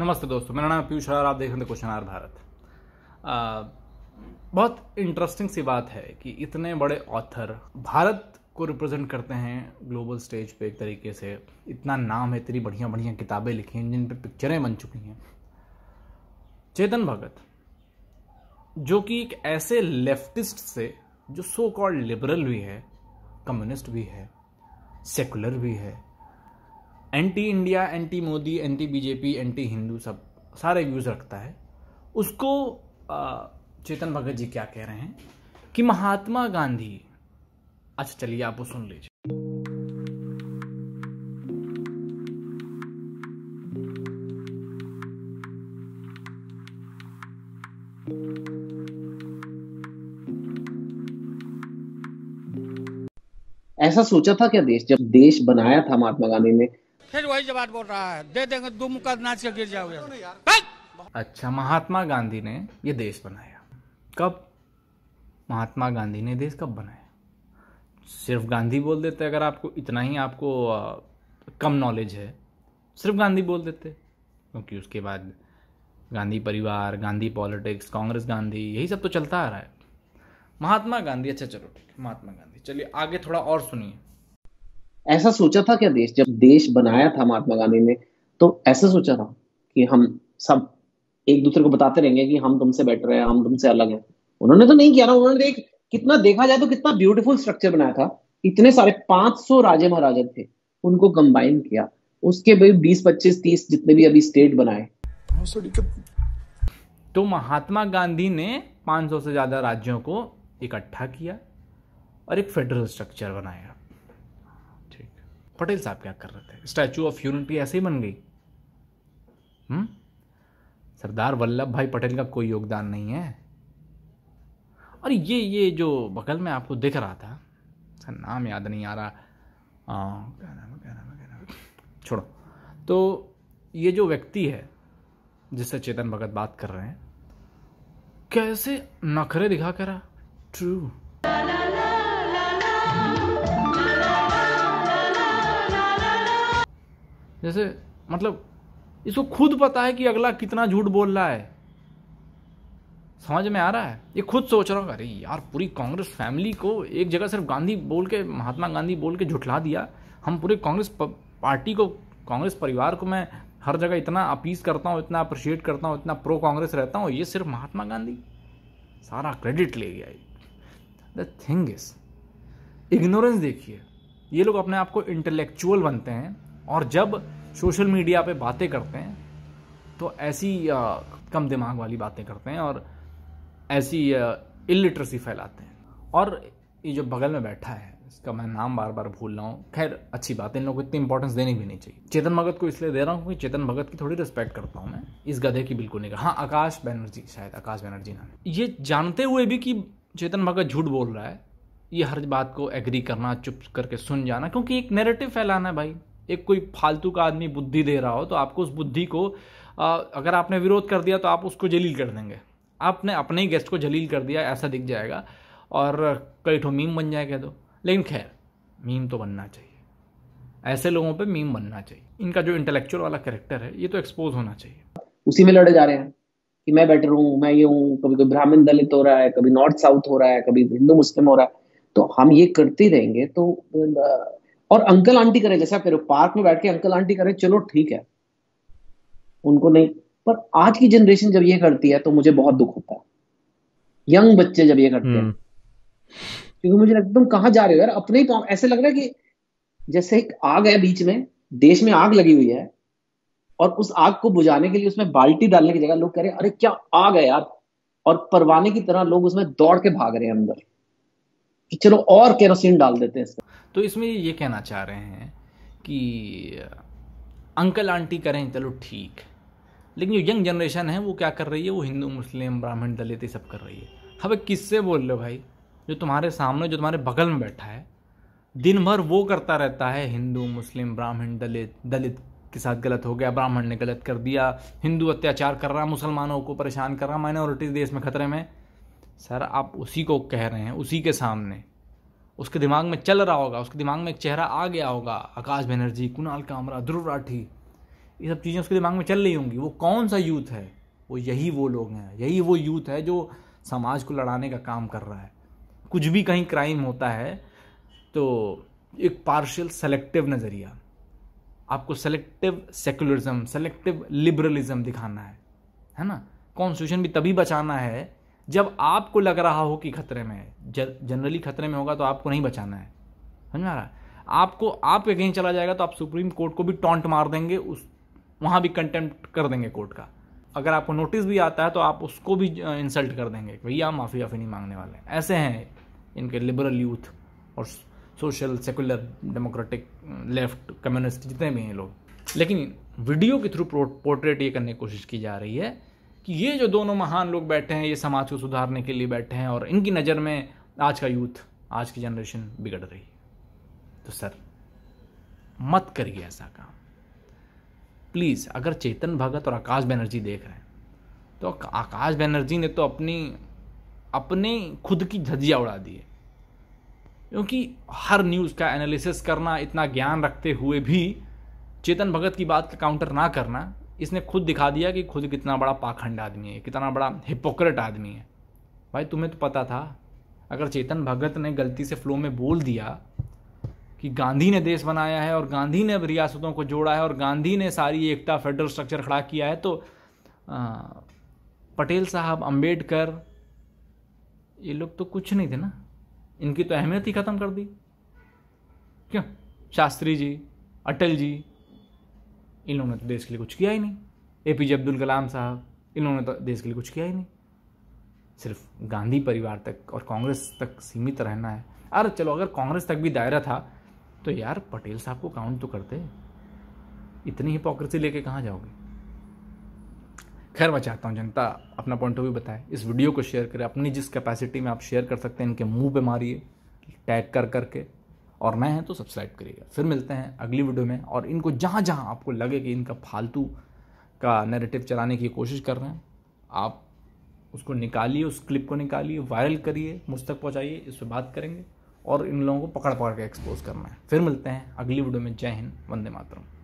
नमस्ते दोस्तों मेरा नाम पीयूष राय आप देख रहे हैं क्वेश्चन आर भारत आ, बहुत इंटरेस्टिंग सी बात है कि इतने बड़े ऑथर भारत को रिप्रेजेंट करते हैं ग्लोबल स्टेज पे एक तरीके से इतना नाम है इतनी बढ़िया बढ़िया किताबें लिखी हैं जिन पर पिक्चरें बन चुकी हैं चेतन भगत जो कि एक ऐसे लेफ्टिस्ट से जो सो कॉल्ड लिबरल भी है कम्युनिस्ट भी है सेकुलर भी है anti India anti Modi anti BJP anti Hindu सब सारे व्यूज़ रखता है उसको चेतन भगत जी क्या कह रहे हैं कि महात्मा गांधी अच्छा चलिए आप सुन लीजिए ऐसा सोचा था क्या देश जब देश बनाया था महात्मा गांधी ने फिर वही जवाब बोल रहा है दे देंगे दो का से गिर जाओगे अच्छा महात्मा गांधी ने ये देश बनाया कब महात्मा गांधी ने देश कब बनाया सिर्फ गांधी बोल देते अगर आपको इतना ही आपको आ, कम नॉलेज है सिर्फ गांधी बोल देते क्योंकि तो उसके बाद गांधी परिवार गांधी पॉलिटिक्स कांग्रेस गांधी यही सब तो चलता आ रहा है महात्मा गांधी अच्छा चलो ठीक है महात्मा गांधी चलिए आगे थोड़ा और सुनिए ऐसा सोचा था क्या देश जब देश बनाया था महात्मा गांधी ने तो ऐसा सोचा था कि हम सब एक दूसरे को बताते रहेंगे कि हम तुमसे बेटर है हम तुमसे अलग है उन्होंने तो नहीं किया ना उन्होंने एक कितना देखा जाए तो कितना ब्यूटीफुल स्ट्रक्चर बनाया था इतने सारे 500 राजे महाराजा थे उनको कंबाइन किया उसके भाई 20 25 30 जितने भी अभी स्टेट बनाए तो महात्मा गांधी ने 500 से ज़्यादा राज्यों को इकट्ठा किया और एक फेडरल स्ट्रक्चर बनाया पटेल साहब क्या कर रहे थे स्टैचू ऑफ यूनिटी ऐसे ही बन गई हम्म? सरदार वल्लभ भाई पटेल का कोई योगदान नहीं है और ये ये जो बगल में आपको दिख रहा था सर नाम याद नहीं आ रहा क्या नाम क्या नाम क्या नाम छोड़ो तो ये जो व्यक्ति है जिससे चेतन भगत बात कर रहे हैं कैसे नखरे दिखा करा ट्रू जैसे मतलब इसको खुद पता है कि अगला कितना झूठ बोल रहा है समझ में आ रहा है ये खुद सोच रहा हूँ अरे यार पूरी कांग्रेस फैमिली को एक जगह सिर्फ गांधी बोल के महात्मा गांधी बोल के झुठला दिया हम पूरे कांग्रेस पार्टी को कांग्रेस परिवार को मैं हर जगह इतना अपीस करता हूँ इतना अप्रिशिएट करता हूँ इतना प्रो कांग्रेस रहता हूँ ये सिर्फ महात्मा गांधी सारा क्रेडिट ले गया द थिंग इज इग्नोरेंस देखिए ये लोग अपने आप को इंटेलेक्चुअल बनते हैं और जब सोशल मीडिया पे बातें करते हैं तो ऐसी आ, कम दिमाग वाली बातें करते हैं और ऐसी इलिटरेसी फैलाते हैं और ये जो बगल में बैठा है इसका मैं नाम बार बार भूल रहा हूँ खैर अच्छी बात है इन लोगों को इतनी इंपॉर्टेंस देनी भी नहीं चाहिए चेतन भगत को इसलिए दे रहा हूँ क्योंकि चेतन भगत की थोड़ी रिस्पेक्ट करता हूँ मैं इस गधे की बिल्कुल नहीं कर हाँ आकाश बैनर्जी शायद आकाश बैनर्जी नाम ये जानते हुए भी कि चेतन भगत झूठ बोल रहा है ये हर बात को एग्री करना चुप करके सुन जाना क्योंकि एक नेरेटिव फैलाना है भाई एक कोई फालतू का आदमी बुद्धि दे रहा हो तो आपको उस बुद्धि को अगर आपने विरोध कर दिया तो आप उसको जलील कर देंगे आपने अपने ही गेस्ट को जलील कर दिया ऐसा दिख जाएगा और कई ठो मीम बन जाएगा तो लेकिन खैर मीम तो बनना चाहिए ऐसे लोगों पे मीम बनना चाहिए इनका जो इंटेलेक्चुअल वाला कैरेक्टर है ये तो एक्सपोज होना चाहिए उसी में लड़े जा रहे हैं कि मैं बेटर हूँ मैं ये हूँ कभी कोई ब्राह्मण दलित हो रहा है कभी नॉर्थ साउथ हो रहा है कभी हिंदू मुस्लिम हो रहा है तो हम ये करते रहेंगे तो और अंकल आंटी करें जैसा करो पार्क में बैठ के अंकल आंटी करें चलो ठीक है उनको नहीं पर आज की जनरेशन जब ये करती है तो मुझे बहुत दुख होता है यंग बच्चे जब ये करते हैं हम्म। क्योंकि मुझे लगता तुम कहां जा रहे हो यार अपने ही ऐसे लग रहा है कि जैसे एक आग है बीच में देश में आग लगी हुई है और उस आग को बुझाने के लिए उसमें बाल्टी डालने की जगह लोग कह रहे हैं अरे क्या आग है यार और परवाने की तरह लोग उसमें दौड़ के भाग रहे हैं अंदर कि चलो और केरोसिन डाल देते हैं तो इसमें ये कहना चाह रहे हैं कि अंकल आंटी करें चलो ठीक लेकिन जो यंग जनरेशन है वो क्या कर रही है वो हिंदू मुस्लिम ब्राह्मण दलित ये सब कर रही है अब किससे बोल रहे हो भाई जो तुम्हारे सामने जो तुम्हारे बगल में बैठा है दिन भर वो करता रहता है हिंदू मुस्लिम ब्राह्मण दलित दलित के साथ गलत हो गया ब्राह्मण ने गलत कर दिया हिंदू अत्याचार कर रहा मुसलमानों को परेशान कर रहा माइनॉरिटी देश में खतरे में सर आप उसी को कह रहे हैं उसी के सामने उसके दिमाग में चल रहा होगा उसके दिमाग में एक चेहरा आ गया होगा आकाश बनर्जी कुणाल कामरा ध्रुव राठी ये सब चीज़ें उसके दिमाग में चल रही होंगी वो कौन सा यूथ है वो यही वो लोग हैं यही वो यूथ है जो समाज को लड़ाने का काम कर रहा है कुछ भी कहीं क्राइम होता है तो एक पार्शियल सेलेक्टिव नज़रिया आपको सेलेक्टिव सेकुलरिज्म सेलेक्टिव लिबरलिज्म दिखाना है है ना कॉन्स्टिट्यूशन भी तभी बचाना है जब आपको लग रहा हो कि खतरे में है जनरली खतरे में होगा तो आपको नहीं बचाना है समझ में आ रहा है आपको आप कहीं चला जाएगा तो आप सुप्रीम कोर्ट को भी टॉन्ट मार देंगे उस वहाँ भी कंटेम्प्ट कर देंगे कोर्ट का अगर आपको नोटिस भी आता है तो आप उसको भी इंसल्ट कर देंगे भैया माफ़ी वाफ़ी नहीं मांगने वाले ऐसे हैं इनके लिबरल यूथ और social secular democratic left communist जितने भी हैं लोग लेकिन वीडियो के थ्रू पोर्ट्रेट ये करने की कोशिश की जा रही है कि ये जो दोनों महान लोग बैठे हैं ये समाज को सुधारने के लिए बैठे हैं और इनकी नज़र में आज का यूथ आज की जनरेशन बिगड़ रही है तो सर मत करिए ऐसा काम प्लीज़ अगर चेतन भगत और आकाश बनर्जी देख रहे हैं तो आकाश बनर्जी ने तो अपनी अपने खुद की झज्जिया उड़ा दी है क्योंकि हर न्यूज़ का एनालिसिस करना इतना ज्ञान रखते हुए भी चेतन भगत की बात का काउंटर ना करना इसने खुद दिखा दिया कि खुद कितना बड़ा पाखंड आदमी है कितना बड़ा हिपोक्रेट आदमी है भाई तुम्हें तो पता था अगर चेतन भगत ने गलती से फ्लो में बोल दिया कि गांधी ने देश बनाया है और गांधी ने रियासतों को जोड़ा है और गांधी ने सारी एकता फेडरल स्ट्रक्चर खड़ा किया है तो पटेल साहब अंबेडकर ये लोग तो कुछ नहीं थे ना इनकी तो अहमियत ही ख़त्म कर दी क्यों शास्त्री जी अटल जी इन लोगों ने तो देश के लिए कुछ किया ही नहीं ए पी जे अब्दुल कलाम साहब इन लोगों ने तो देश के लिए कुछ किया ही नहीं सिर्फ गांधी परिवार तक और कांग्रेस तक सीमित रहना है अरे चलो अगर कांग्रेस तक भी दायरा था तो यार पटेल साहब को काउंट तो करते इतनी हिपोक्रेसी लेके कहाँ जाओगे खैर मैं चाहता हूँ जनता अपना पॉइंट ऑफ व्यू बताए इस वीडियो को शेयर करें अपनी जिस कैपेसिटी में आप शेयर कर सकते हैं इनके मुंह पे मारिए टैग कर करके और नए हैं तो सब्सक्राइब करिएगा फिर मिलते हैं अगली वीडियो में और इनको जहाँ जहाँ आपको लगे कि इनका फालतू का नैरेटिव चलाने की कोशिश कर रहे हैं आप उसको निकालिए उस क्लिप को निकालिए वायरल करिए मुझ तक पहुँचाइए इस पर बात करेंगे और इन लोगों को पकड़ पकड़ के एक्सपोज करना है फिर मिलते हैं अगली वीडियो में जय हिंद वंदे मातरम